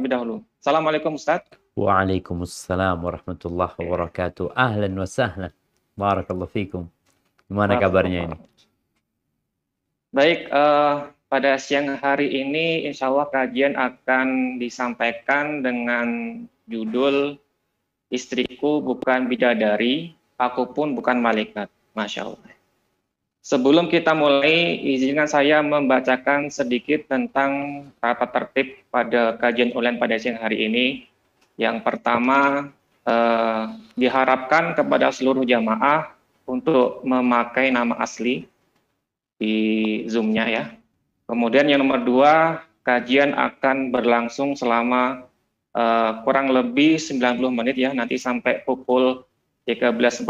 terlebih dahulu. Assalamualaikum Ustaz. Waalaikumsalam warahmatullahi wabarakatuh. Ahlan wa sahlan. Barakallahu fikum. Gimana kabarnya ini? Baik, uh, pada siang hari ini insya Allah kajian akan disampaikan dengan judul Istriku Bukan Bidadari, Aku Pun Bukan Malaikat. Masya Allah. Sebelum kita mulai, izinkan saya membacakan sedikit tentang tata tertib pada kajian online pada siang hari ini. Yang pertama, eh, diharapkan kepada seluruh jamaah untuk memakai nama asli di Zoom-nya ya. Kemudian yang nomor dua, kajian akan berlangsung selama eh, kurang lebih 90 menit ya, nanti sampai pukul 13.40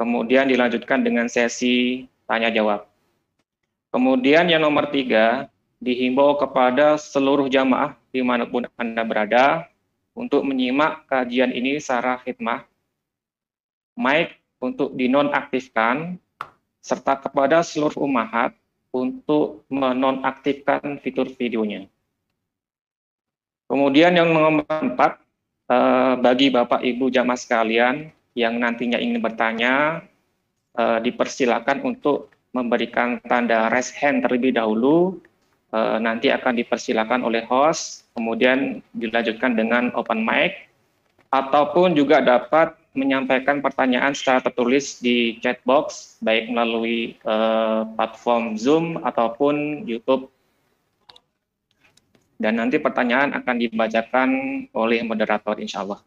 Kemudian dilanjutkan dengan sesi tanya jawab. Kemudian yang nomor tiga, dihimbau kepada seluruh jamaah dimanapun Anda berada untuk menyimak kajian ini secara khidmah. Mic untuk dinonaktifkan, serta kepada seluruh umahat untuk menonaktifkan fitur videonya. Kemudian yang nomor empat, eh, bagi Bapak Ibu jamaah sekalian, yang nantinya ingin bertanya uh, dipersilakan untuk memberikan tanda raise hand terlebih dahulu. Uh, nanti akan dipersilakan oleh host, kemudian dilanjutkan dengan open mic, ataupun juga dapat menyampaikan pertanyaan secara tertulis di chat box, baik melalui uh, platform Zoom ataupun YouTube. Dan nanti pertanyaan akan dibacakan oleh moderator, insya Allah.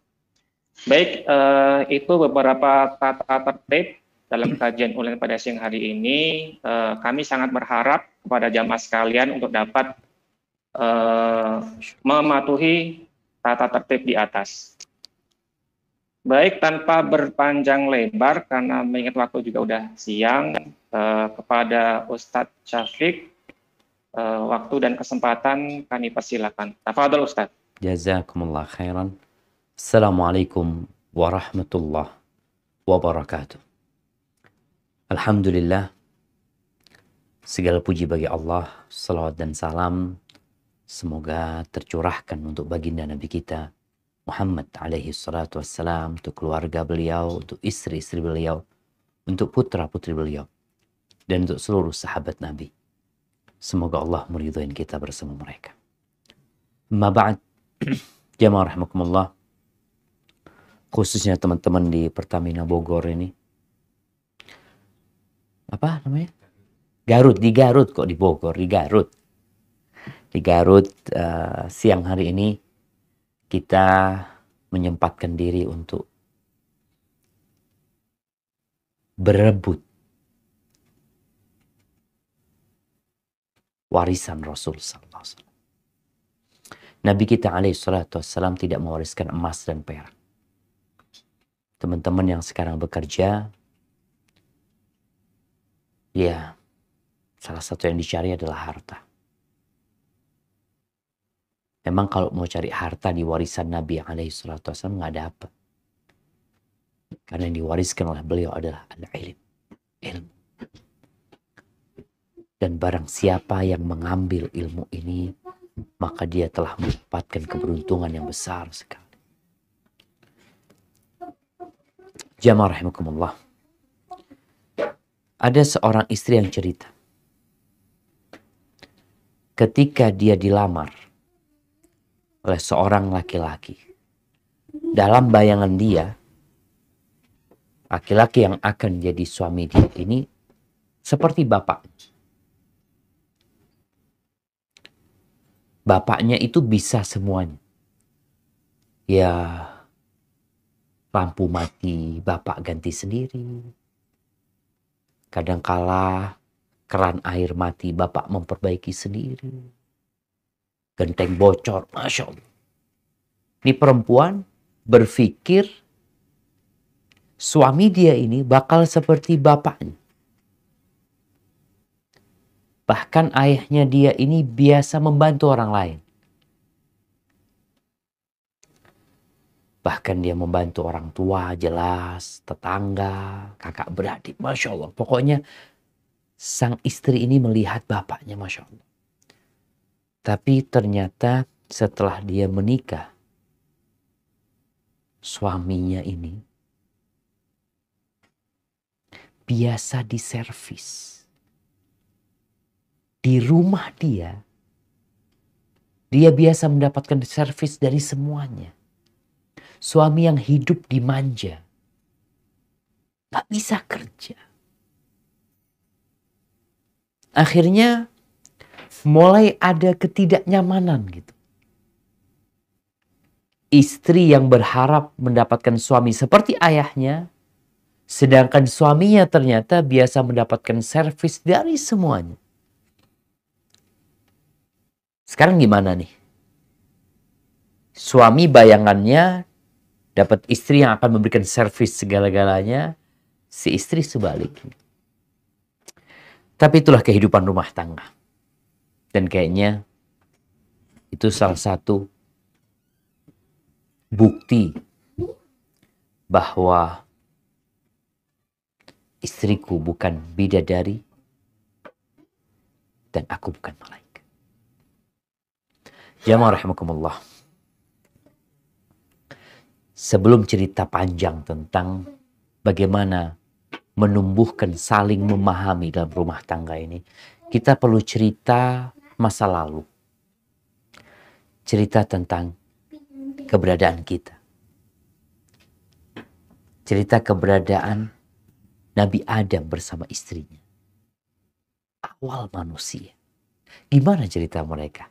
Baik, uh, itu beberapa tata tertib dalam kajian ulang pada siang hari ini. Uh, kami sangat berharap kepada jamaah sekalian untuk dapat uh, mematuhi tata tertib di atas. Baik, tanpa berpanjang lebar, karena mengingat waktu juga sudah siang, uh, kepada Ustadz Syafiq, uh, waktu dan kesempatan kami persilakan. Tafadol Ustadz. Jazakumullah khairan. Assalamualaikum warahmatullahi wabarakatuh. Alhamdulillah. Segala puji bagi Allah, salawat dan salam semoga tercurahkan untuk baginda Nabi kita Muhammad alaihi salatu wassalam, untuk keluarga beliau, untuk istri-istri beliau, untuk putra-putri beliau, dan untuk seluruh sahabat Nabi. Semoga Allah meridhoin kita bersama mereka. Maba'at, jamaah rahimakumullah khususnya teman-teman di Pertamina Bogor ini. Apa namanya? Garut, di Garut kok di Bogor, di Garut. Di Garut uh, siang hari ini kita menyempatkan diri untuk berebut warisan Rasul sallallahu alaihi wasallam. Nabi kita alaihi salatu wasallam tidak mewariskan emas dan perak teman-teman yang sekarang bekerja, ya salah satu yang dicari adalah harta. Memang kalau mau cari harta di warisan Nabi yang alaihi salatu wasallam nggak ada apa, Karena yang diwariskan oleh beliau adalah al-ilm, ilmu. Dan barang siapa yang mengambil ilmu ini, maka dia telah mendapatkan keberuntungan yang besar sekali. Jamaah rahimakumullah. Ada seorang istri yang cerita. Ketika dia dilamar oleh seorang laki-laki. Dalam bayangan dia, laki-laki yang akan jadi suami dia ini seperti bapak. Bapaknya itu bisa semuanya. Ya, Lampu mati, bapak ganti sendiri. Kadangkala keran air mati, bapak memperbaiki sendiri. Genteng bocor, Masya Allah. Ini perempuan berpikir suami dia ini bakal seperti bapaknya. Bahkan ayahnya dia ini biasa membantu orang lain. Bahkan dia membantu orang tua, jelas, tetangga, kakak beradik. Masya Allah. Pokoknya sang istri ini melihat bapaknya, Masya Allah. Tapi ternyata setelah dia menikah, suaminya ini biasa diservis. Di rumah dia, dia biasa mendapatkan servis dari semuanya Suami yang hidup dimanja. Gak bisa kerja. Akhirnya mulai ada ketidaknyamanan gitu. Istri yang berharap mendapatkan suami seperti ayahnya, sedangkan suaminya ternyata biasa mendapatkan servis dari semuanya. Sekarang gimana nih? Suami bayangannya dapat istri yang akan memberikan servis segala-galanya, si istri sebaliknya. Tapi itulah kehidupan rumah tangga. Dan kayaknya itu salah satu bukti bahwa istriku bukan bidadari dan aku bukan malaikat. Jamaah rahimakumullah sebelum cerita panjang tentang bagaimana menumbuhkan saling memahami dalam rumah tangga ini, kita perlu cerita masa lalu. Cerita tentang keberadaan kita. Cerita keberadaan Nabi Adam bersama istrinya. Awal manusia. Gimana cerita mereka?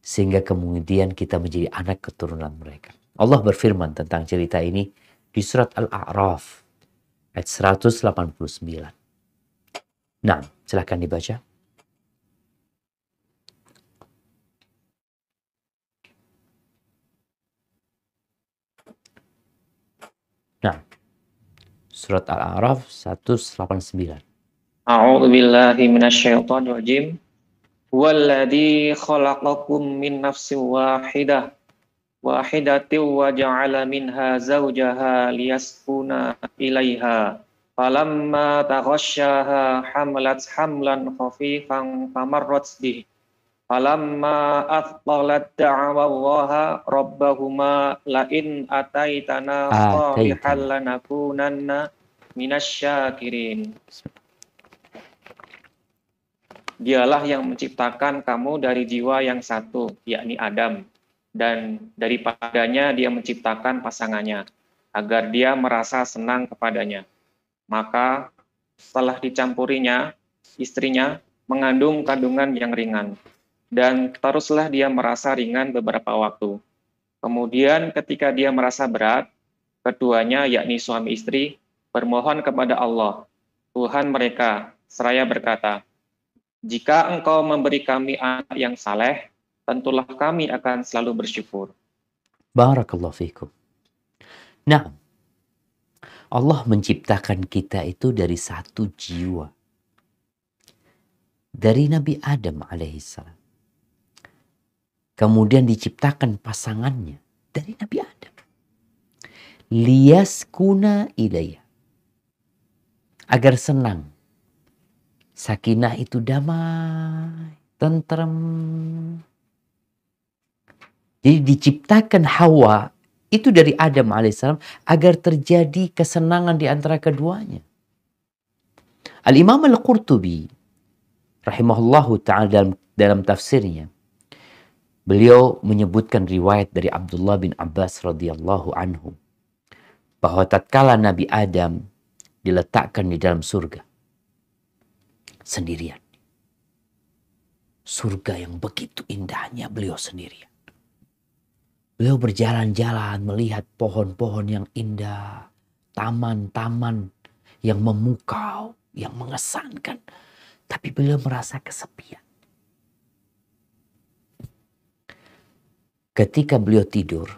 Sehingga kemudian kita menjadi anak keturunan mereka. Allah berfirman tentang cerita ini di surat Al-A'raf ayat 189. Nah, silahkan dibaca. Nah, surat Al-A'raf 189. A'udzu billahi minasyaitonir rajim. Huwallazi khalaqakum min nafsin wahidah wahidati wa ja'ala minha zawjaha liyaskuna ilaiha falamma taghasyaha hamlat hamlan khafifan famarrat bih falamma athqalat da'awa allaha rabbahuma la in ataitana sabihan lanakunanna minasyakirin Dialah yang menciptakan kamu dari jiwa yang satu, yakni Adam dan daripadanya dia menciptakan pasangannya agar dia merasa senang kepadanya. Maka setelah dicampurinya, istrinya mengandung kandungan yang ringan dan teruslah dia merasa ringan beberapa waktu. Kemudian ketika dia merasa berat, keduanya yakni suami istri bermohon kepada Allah, Tuhan mereka, seraya berkata, jika engkau memberi kami anak yang saleh, tentulah kami akan selalu bersyukur. Barakallahu fikum. Nah, Allah menciptakan kita itu dari satu jiwa. Dari Nabi Adam alaihissalam. Kemudian diciptakan pasangannya dari Nabi Adam. Lias kuna ilaya. Agar senang. Sakinah itu damai, tentrem, jadi diciptakan Hawa itu dari Adam alaihissalam agar terjadi kesenangan di antara keduanya. Al-Imam Al-Qurtubi rahimahullahu taala dalam, dalam tafsirnya beliau menyebutkan riwayat dari Abdullah bin Abbas radhiyallahu anhu bahwa tatkala Nabi Adam diletakkan di dalam surga sendirian surga yang begitu indahnya beliau sendirian Beliau berjalan-jalan melihat pohon-pohon yang indah, taman-taman yang memukau, yang mengesankan. Tapi beliau merasa kesepian. Ketika beliau tidur,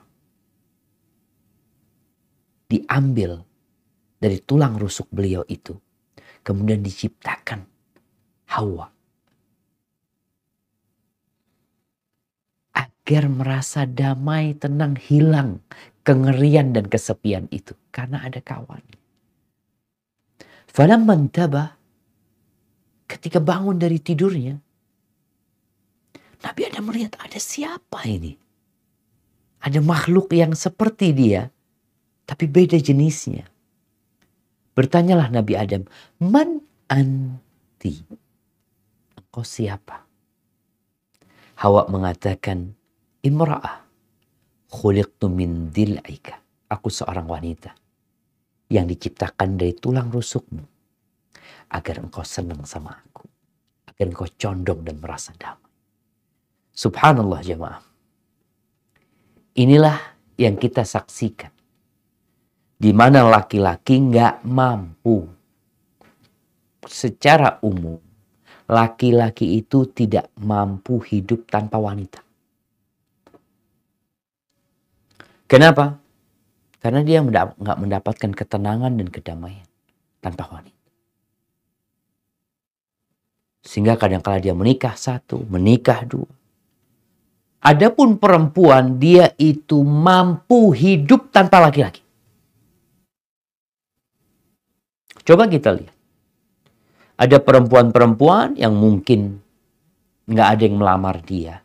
diambil dari tulang rusuk beliau itu, kemudian diciptakan Hawa agar merasa damai, tenang, hilang kengerian dan kesepian itu karena ada kawan. Falam mantabah ketika bangun dari tidurnya Nabi Adam melihat ada siapa ini? Ada makhluk yang seperti dia tapi beda jenisnya. Bertanyalah Nabi Adam, "Man anti?" Engkau siapa? Hawa mengatakan, Imra'ah. Khuliqtu min dil'ika. Aku seorang wanita yang diciptakan dari tulang rusukmu agar engkau senang sama aku. Agar engkau condong dan merasa damai. Subhanallah jemaah. Inilah yang kita saksikan. Di mana laki-laki nggak mampu. Secara umum, laki-laki itu tidak mampu hidup tanpa wanita. Kenapa? Karena dia nggak mendapatkan ketenangan dan kedamaian tanpa wanita. Sehingga kadang kala dia menikah satu, menikah dua. Adapun perempuan, dia itu mampu hidup tanpa laki-laki. Coba kita lihat. Ada perempuan-perempuan yang mungkin nggak ada yang melamar dia.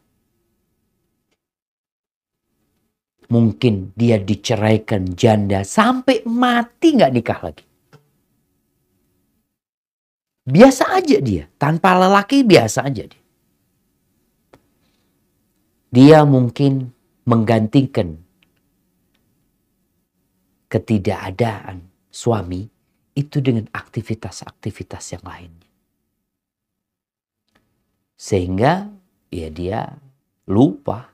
Mungkin dia diceraikan janda sampai mati nggak nikah lagi. Biasa aja dia, tanpa lelaki biasa aja dia. Dia mungkin menggantikan ketidakadaan suami itu dengan aktivitas-aktivitas yang lainnya. Sehingga ya dia lupa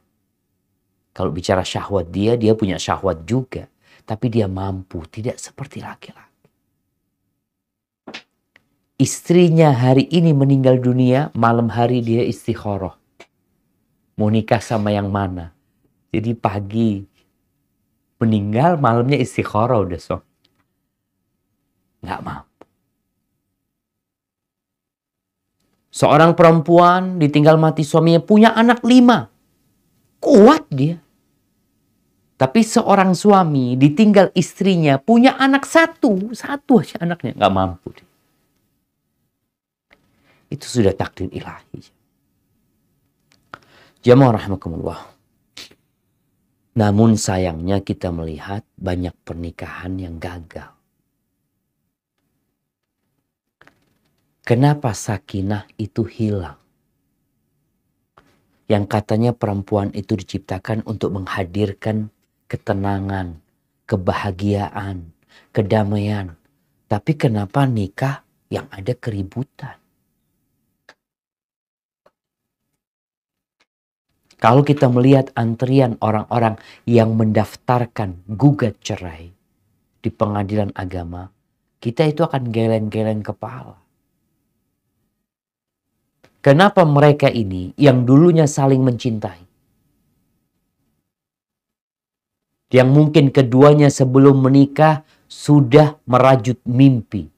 kalau bicara syahwat dia, dia punya syahwat juga. Tapi dia mampu, tidak seperti laki-laki. Istrinya hari ini meninggal dunia, malam hari dia istikharah. Mau nikah sama yang mana? Jadi pagi meninggal, malamnya istikharah udah so, Nggak mampu. Seorang perempuan ditinggal mati suaminya punya anak lima. Kuat dia. Tapi seorang suami ditinggal istrinya, punya anak satu, satu aja anaknya, nggak mampu. Dia. Itu sudah takdir ilahi. Jamaah rahmatullah. Namun sayangnya kita melihat banyak pernikahan yang gagal. Kenapa sakinah itu hilang? yang katanya perempuan itu diciptakan untuk menghadirkan ketenangan, kebahagiaan, kedamaian. Tapi kenapa nikah yang ada keributan? Kalau kita melihat antrian orang-orang yang mendaftarkan gugat cerai di pengadilan agama, kita itu akan geleng-geleng kepala. Kenapa mereka ini yang dulunya saling mencintai? Yang mungkin keduanya sebelum menikah sudah merajut mimpi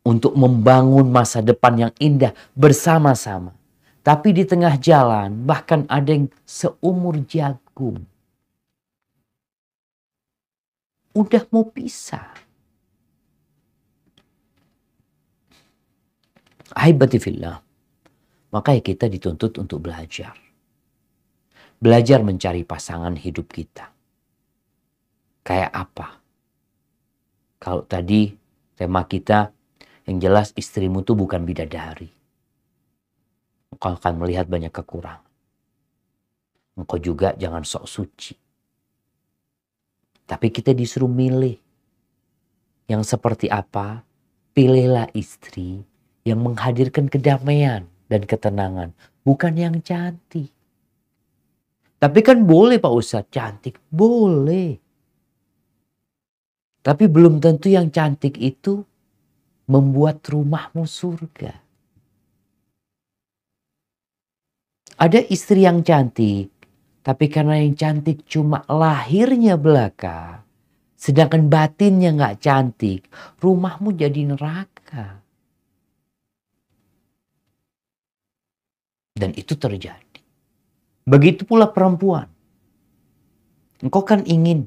untuk membangun masa depan yang indah bersama-sama. Tapi di tengah jalan bahkan ada yang seumur jagung. Udah mau pisah. Ahibati fillah. Maka kita dituntut untuk belajar. Belajar mencari pasangan hidup kita. Kayak apa? Kalau tadi tema kita yang jelas istrimu itu bukan bidadari. Engkau akan melihat banyak kekurangan. Engkau juga jangan sok suci. Tapi kita disuruh milih yang seperti apa, pilihlah istri yang menghadirkan kedamaian dan ketenangan, bukan yang cantik. Tapi kan boleh Pak Ustadz, cantik boleh. Tapi belum tentu yang cantik itu membuat rumahmu surga. Ada istri yang cantik, tapi karena yang cantik cuma lahirnya belaka, sedangkan batinnya nggak cantik, rumahmu jadi neraka. Dan itu terjadi. Begitu pula perempuan. Engkau kan ingin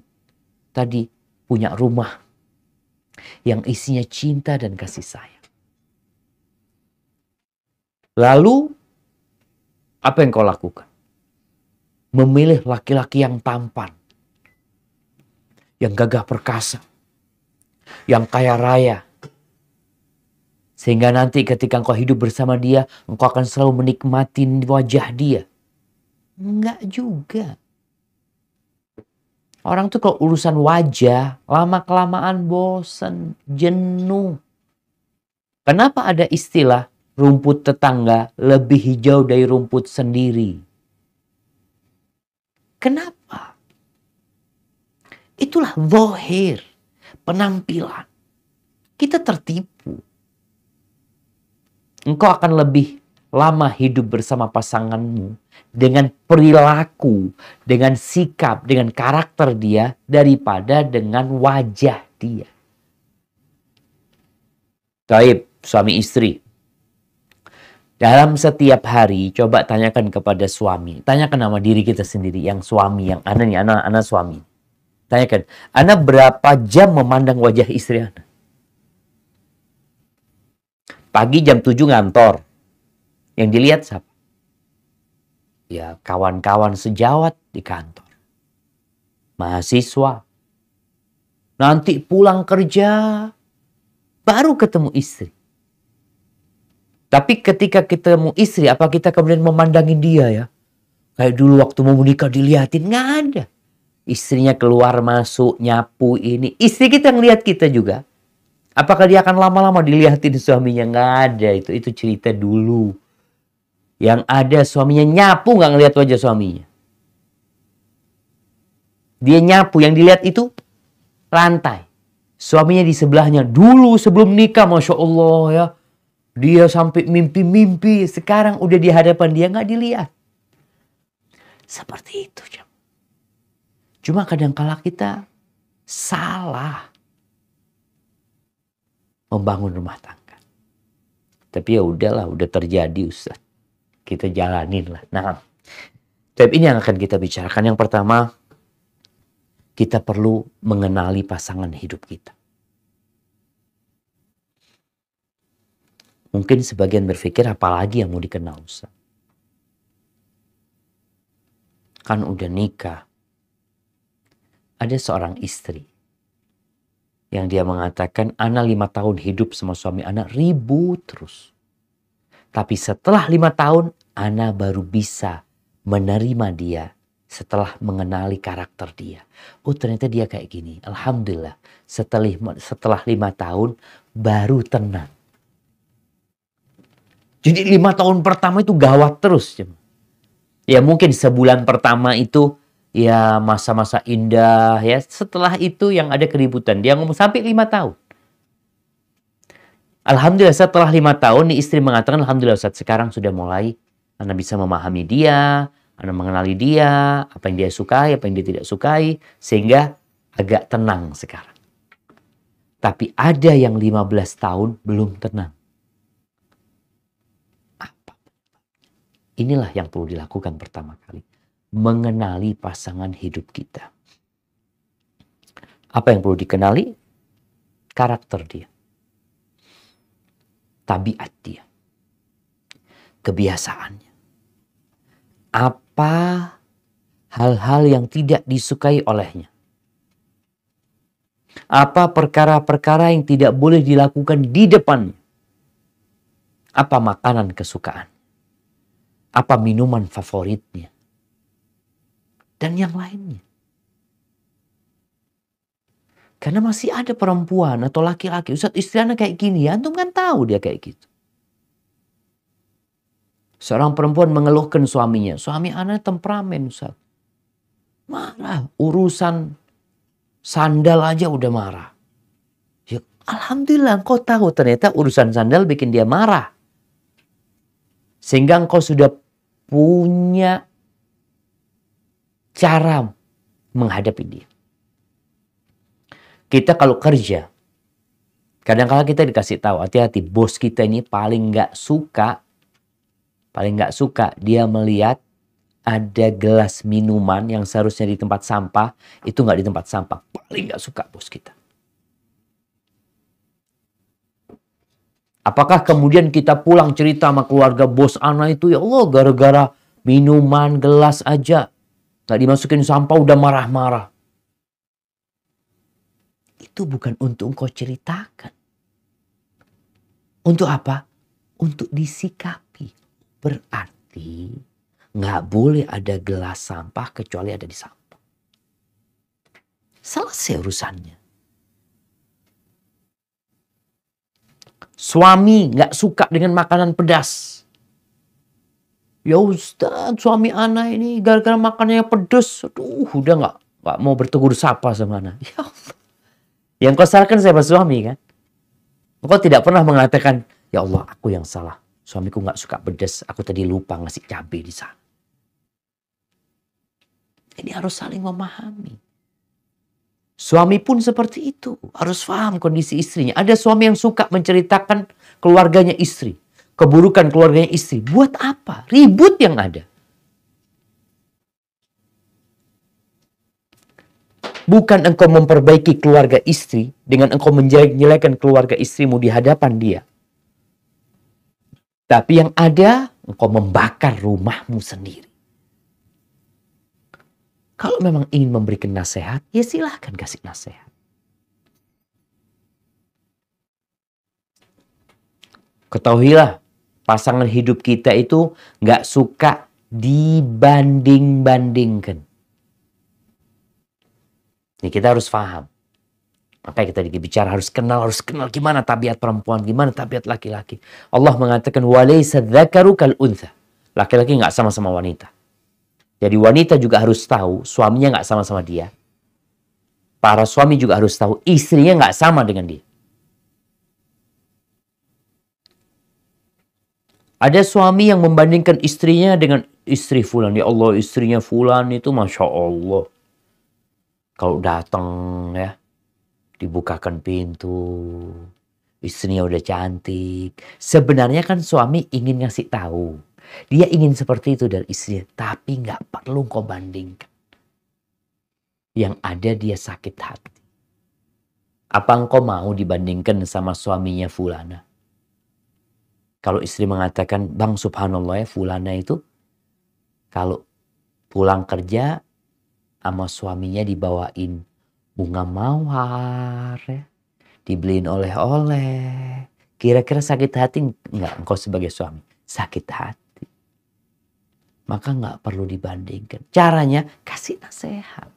tadi punya rumah yang isinya cinta dan kasih sayang. Lalu apa yang kau lakukan? Memilih laki-laki yang tampan, yang gagah perkasa, yang kaya raya, sehingga nanti ketika engkau hidup bersama dia, engkau akan selalu menikmati wajah dia. Enggak juga. Orang tuh kalau urusan wajah, lama-kelamaan bosan jenuh. Kenapa ada istilah rumput tetangga lebih hijau dari rumput sendiri? Kenapa? Itulah zohir, penampilan. Kita tertipu engkau akan lebih lama hidup bersama pasanganmu dengan perilaku, dengan sikap, dengan karakter dia daripada dengan wajah dia. Taib, suami istri. Dalam setiap hari, coba tanyakan kepada suami. Tanyakan nama diri kita sendiri, yang suami, yang anak anak, anak suami. Tanyakan, anak berapa jam memandang wajah istri anak? Pagi jam 7 ngantor. Yang dilihat siapa? Ya kawan-kawan sejawat di kantor. Mahasiswa. Nanti pulang kerja baru ketemu istri. Tapi ketika ketemu istri, apa kita kemudian memandangi dia ya? Kayak dulu waktu mau menikah dilihatin nggak ada. Istrinya keluar masuk, nyapu ini. Istri kita ngeliat kita juga. Apakah dia akan lama-lama dilihatin suaminya? Nggak ada. Itu itu cerita dulu. Yang ada suaminya nyapu nggak ngelihat wajah suaminya. Dia nyapu. Yang dilihat itu lantai. Suaminya di sebelahnya. Dulu sebelum nikah, Masya Allah ya. Dia sampai mimpi-mimpi. Sekarang udah di hadapan dia nggak dilihat. Seperti itu. Cuma kadang-kala kita salah membangun rumah tangga. Tapi ya udahlah, udah terjadi Ustaz. Kita jalanin lah. Nah, tapi ini yang akan kita bicarakan. Yang pertama, kita perlu mengenali pasangan hidup kita. Mungkin sebagian berpikir apalagi yang mau dikenal Ustaz. Kan udah nikah. Ada seorang istri yang dia mengatakan anak lima tahun hidup sama suami anak ribu terus. Tapi setelah lima tahun anak baru bisa menerima dia setelah mengenali karakter dia. Oh ternyata dia kayak gini. Alhamdulillah setelah, setelah lima tahun baru tenang. Jadi lima tahun pertama itu gawat terus. Ya mungkin sebulan pertama itu ya masa-masa indah ya setelah itu yang ada keributan dia ngomong sampai lima tahun Alhamdulillah setelah lima tahun nih istri mengatakan Alhamdulillah saat sekarang sudah mulai Anda bisa memahami dia Anda mengenali dia apa yang dia sukai apa yang dia tidak sukai sehingga agak tenang sekarang tapi ada yang 15 tahun belum tenang inilah yang perlu dilakukan pertama kali mengenali pasangan hidup kita. Apa yang perlu dikenali? Karakter dia. Tabiat dia. Kebiasaannya. Apa hal-hal yang tidak disukai olehnya? Apa perkara-perkara yang tidak boleh dilakukan di depan Apa makanan kesukaan? Apa minuman favoritnya? dan yang lainnya. Karena masih ada perempuan atau laki-laki, Ustaz istri anak kayak gini ya, antum kan tahu dia kayak gitu. Seorang perempuan mengeluhkan suaminya, suami anak temperamen Ustaz. Marah, urusan sandal aja udah marah. Ya, Alhamdulillah engkau tahu ternyata urusan sandal bikin dia marah. Sehingga engkau sudah punya cara menghadapi dia. Kita kalau kerja, kadang-kala kita dikasih tahu, hati-hati, bos kita ini paling nggak suka, paling nggak suka dia melihat ada gelas minuman yang seharusnya di tempat sampah, itu nggak di tempat sampah. Paling nggak suka bos kita. Apakah kemudian kita pulang cerita sama keluarga bos Ana itu, ya Allah gara-gara minuman gelas aja Tak dimasukin sampah udah marah-marah. Itu bukan untuk engkau ceritakan. Untuk apa? Untuk disikapi. Berarti nggak boleh ada gelas sampah kecuali ada di sampah. Selesai urusannya. Suami nggak suka dengan makanan pedas ya Ustadz suami anak ini gara-gara makannya pedes aduh udah nggak nggak mau bertegur sapa sama anak ya yang kau salahkan siapa suami kan engkau tidak pernah mengatakan ya Allah aku yang salah suamiku nggak suka pedes aku tadi lupa ngasih cabai di sana ini harus saling memahami Suami pun seperti itu, harus paham kondisi istrinya. Ada suami yang suka menceritakan keluarganya istri keburukan keluarganya istri. Buat apa? Ribut yang ada. Bukan engkau memperbaiki keluarga istri dengan engkau menjelek-jelekan keluarga istrimu di hadapan dia. Tapi yang ada, engkau membakar rumahmu sendiri. Kalau memang ingin memberikan nasihat, ya silahkan kasih nasihat. Ketahuilah pasangan hidup kita itu nggak suka dibanding-bandingkan. Ini ya, kita harus paham. Makanya kita lagi bicara harus kenal, harus kenal gimana tabiat perempuan, gimana tabiat laki-laki. Allah mengatakan walaysa dzakaru kal untha. Laki-laki nggak sama-sama wanita. Jadi wanita juga harus tahu suaminya nggak sama-sama dia. Para suami juga harus tahu istrinya nggak sama dengan dia. Ada suami yang membandingkan istrinya dengan istri Fulan. Ya Allah, istrinya Fulan itu Masya Allah. Kalau datang ya, dibukakan pintu. Istrinya udah cantik. Sebenarnya kan suami ingin ngasih tahu. Dia ingin seperti itu dari istrinya. Tapi nggak perlu kau bandingkan. Yang ada dia sakit hati. Apa engkau mau dibandingkan sama suaminya Fulana? Kalau istri mengatakan, Bang subhanallah ya fulana itu kalau pulang kerja sama suaminya dibawain bunga mawar, ya. dibeliin oleh-oleh. Kira-kira sakit hati enggak engkau sebagai suami? Sakit hati. Maka nggak perlu dibandingkan. Caranya kasih nasihat.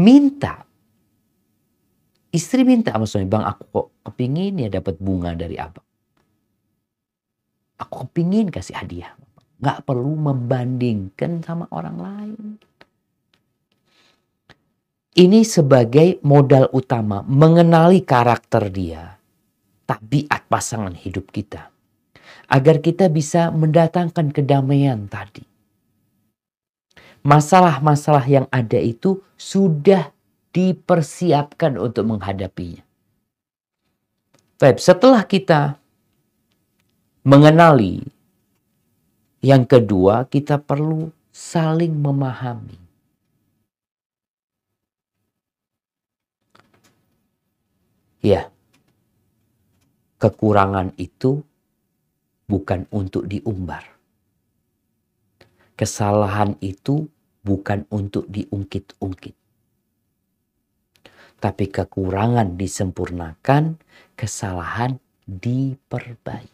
Minta Istri minta sama suami, bang aku kok kepingin ya dapat bunga dari abang. Aku kepingin kasih hadiah. Gak perlu membandingkan sama orang lain. Ini sebagai modal utama mengenali karakter dia, tabiat pasangan hidup kita. Agar kita bisa mendatangkan kedamaian tadi masalah-masalah yang ada itu sudah dipersiapkan untuk menghadapinya. Baik, setelah kita mengenali yang kedua, kita perlu saling memahami. Ya, kekurangan itu bukan untuk diumbar. Kesalahan itu bukan untuk diungkit-ungkit tapi kekurangan disempurnakan, kesalahan diperbaiki.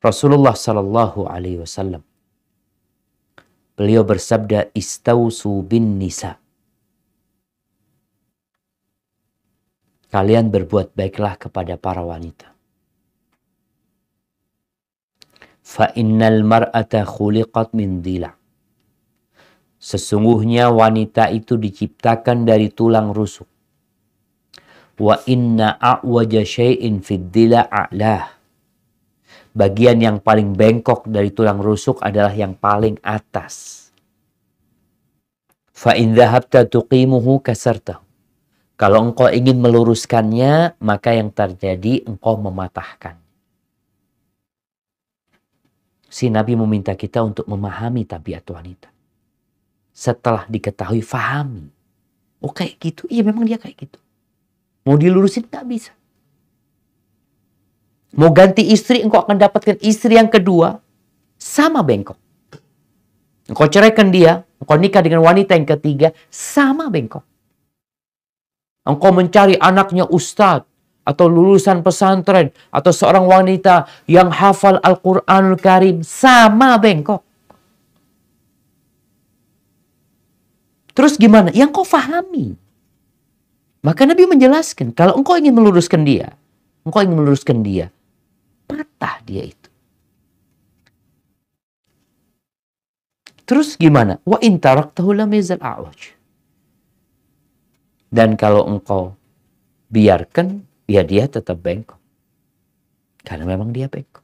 Rasulullah Shallallahu Alaihi Wasallam beliau bersabda istausu bin nisa kalian berbuat baiklah kepada para wanita fa innal mar'ata khuliqat min dila Sesungguhnya wanita itu diciptakan dari tulang rusuk. Wa inna a'waja syai'in fid a'lah. Bagian yang paling bengkok dari tulang rusuk adalah yang paling atas. Fa in dhahabta tuqimuhu kasartahu. Kalau engkau ingin meluruskannya, maka yang terjadi engkau mematahkan. Si Nabi meminta kita untuk memahami tabiat wanita setelah diketahui fahami. Oh kayak gitu, iya memang dia kayak gitu. Mau dilurusin nggak bisa. Mau ganti istri, engkau akan dapatkan istri yang kedua. Sama bengkok. Engkau ceraikan dia, engkau nikah dengan wanita yang ketiga. Sama bengkok. Engkau mencari anaknya ustadz atau lulusan pesantren atau seorang wanita yang hafal Al-Quranul Karim sama bengkok. Terus gimana? Yang kau fahami. Maka Nabi menjelaskan, kalau engkau ingin meluruskan dia, engkau ingin meluruskan dia, patah dia itu. Terus gimana? Wa intaraktahu lam yazal a'waj. Dan kalau engkau biarkan, ya dia tetap bengkok. Karena memang dia bengkok.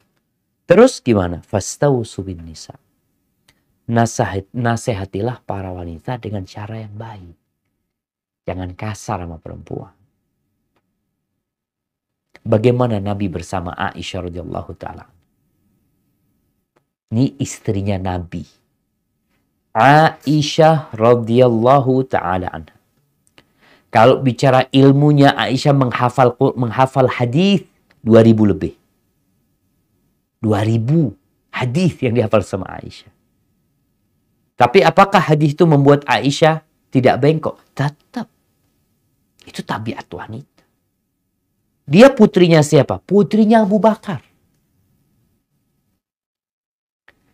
Terus gimana? Fastausu bin nisa nasihat, nasehatilah para wanita dengan cara yang baik. Jangan kasar sama perempuan. Bagaimana Nabi bersama Aisyah radhiyallahu taala? Ini istrinya Nabi. Aisyah radhiyallahu taala Kalau bicara ilmunya Aisyah menghafal menghafal hadis 2000 lebih. 2000 hadis yang dihafal sama Aisyah. Tapi apakah hadis itu membuat Aisyah tidak bengkok? Tetap. Itu tabiat wanita. Dia putrinya siapa? Putrinya Abu Bakar.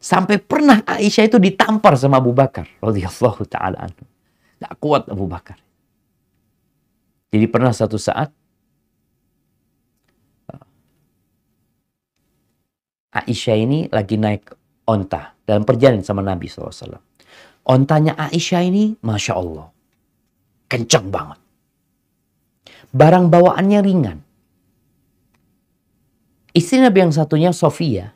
Sampai pernah Aisyah itu ditampar sama Abu Bakar. Radiyallahu ta'ala anhu. Gak kuat Abu Bakar. Jadi pernah satu saat Aisyah ini lagi naik onta dalam perjalanan sama Nabi SAW. Ontanya Aisyah ini, Masya Allah, kenceng banget. Barang bawaannya ringan. Istri Nabi yang satunya, Sofia,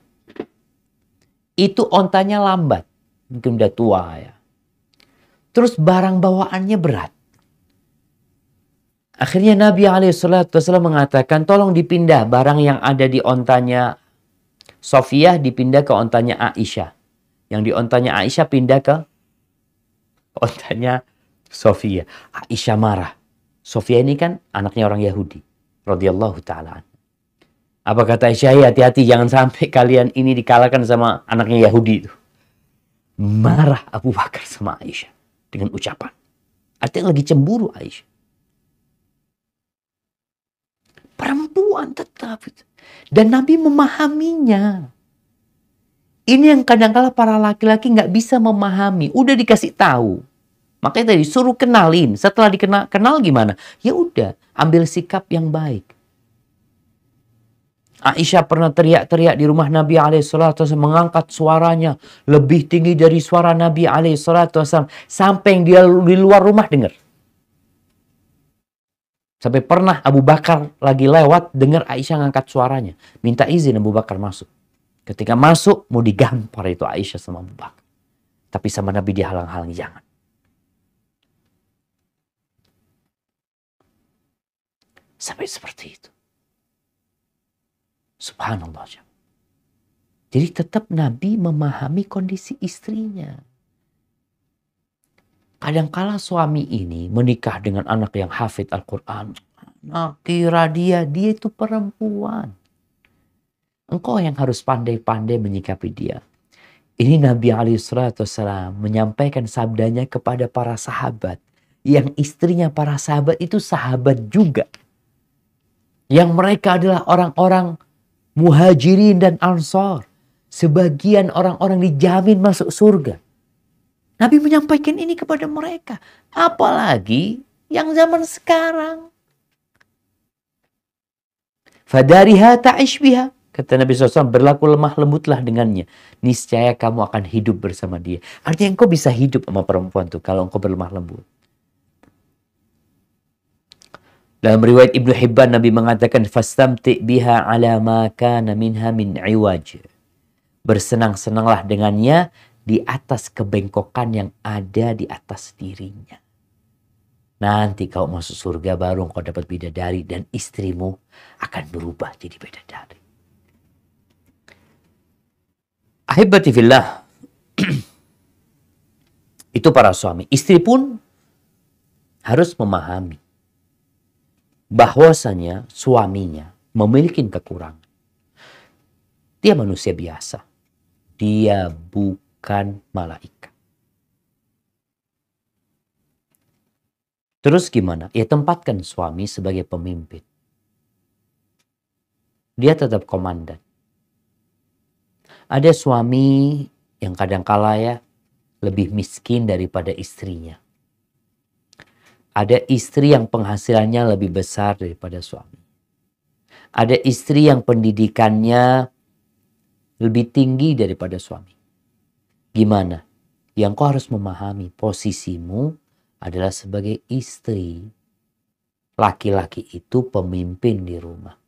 itu ontanya lambat. Mungkin udah tua ya. Terus barang bawaannya berat. Akhirnya Nabi Alaihissalam mengatakan, tolong dipindah barang yang ada di ontanya Sofia dipindah ke ontanya Aisyah. Yang di ontanya Aisyah pindah ke ontanya Sofia. Aisyah marah. Sofia ini kan anaknya orang Yahudi. Radiyallahu ta'ala Apa kata Aisyah? Hati-hati jangan sampai kalian ini dikalahkan sama anaknya Yahudi itu. Marah Abu Bakar sama Aisyah dengan ucapan. Artinya lagi cemburu Aisyah. Perempuan tetap. Dan Nabi memahaminya. Ini yang kadang-kala para laki-laki nggak bisa memahami. Udah dikasih tahu. Makanya tadi suruh kenalin. Setelah dikenal, kenal gimana? Ya udah, ambil sikap yang baik. Aisyah pernah teriak-teriak di rumah Nabi SAW mengangkat suaranya lebih tinggi dari suara Nabi SAW sampai yang dia di luar rumah dengar. Sampai pernah Abu Bakar lagi lewat dengar Aisyah mengangkat suaranya. Minta izin Abu Bakar masuk. Ketika masuk mau digampar itu Aisyah sama Abu Bakar. Tapi sama Nabi dihalang-halangi jangan. Sampai seperti itu. Subhanallah. Jadi tetap Nabi memahami kondisi istrinya. Kadangkala suami ini menikah dengan anak yang hafid Al-Quran. Nah, kira dia, dia itu perempuan Engkau yang harus pandai-pandai menyikapi dia. Ini Nabi Alaihissalam menyampaikan sabdanya kepada para sahabat. Yang istrinya para sahabat itu sahabat juga. Yang mereka adalah orang-orang muhajirin dan ansor. Sebagian orang-orang dijamin masuk surga. Nabi menyampaikan ini kepada mereka. Apalagi yang zaman sekarang. Fadariha ta'ishbiha. Kata Nabi SAW, berlaku lemah lembutlah dengannya. Niscaya kamu akan hidup bersama dia. Artinya engkau bisa hidup sama perempuan itu kalau engkau berlemah lembut. Dalam riwayat Ibnu Hibban, Nabi mengatakan, Fastamti biha ala maka kana minha min iwaj. Bersenang-senanglah dengannya di atas kebengkokan yang ada di atas dirinya. Nanti kau masuk surga baru kau dapat bidadari dan istrimu akan berubah jadi bidadari. Ahibati fillah. Itu para suami. Istri pun harus memahami bahwasanya suaminya memiliki kekurangan. Dia manusia biasa. Dia bukan malaikat. Terus gimana? Ya tempatkan suami sebagai pemimpin. Dia tetap komandan. Ada suami yang kala ya lebih miskin daripada istrinya. Ada istri yang penghasilannya lebih besar daripada suami. Ada istri yang pendidikannya lebih tinggi daripada suami. Gimana? Yang kau harus memahami posisimu adalah sebagai istri. Laki-laki itu pemimpin di rumah.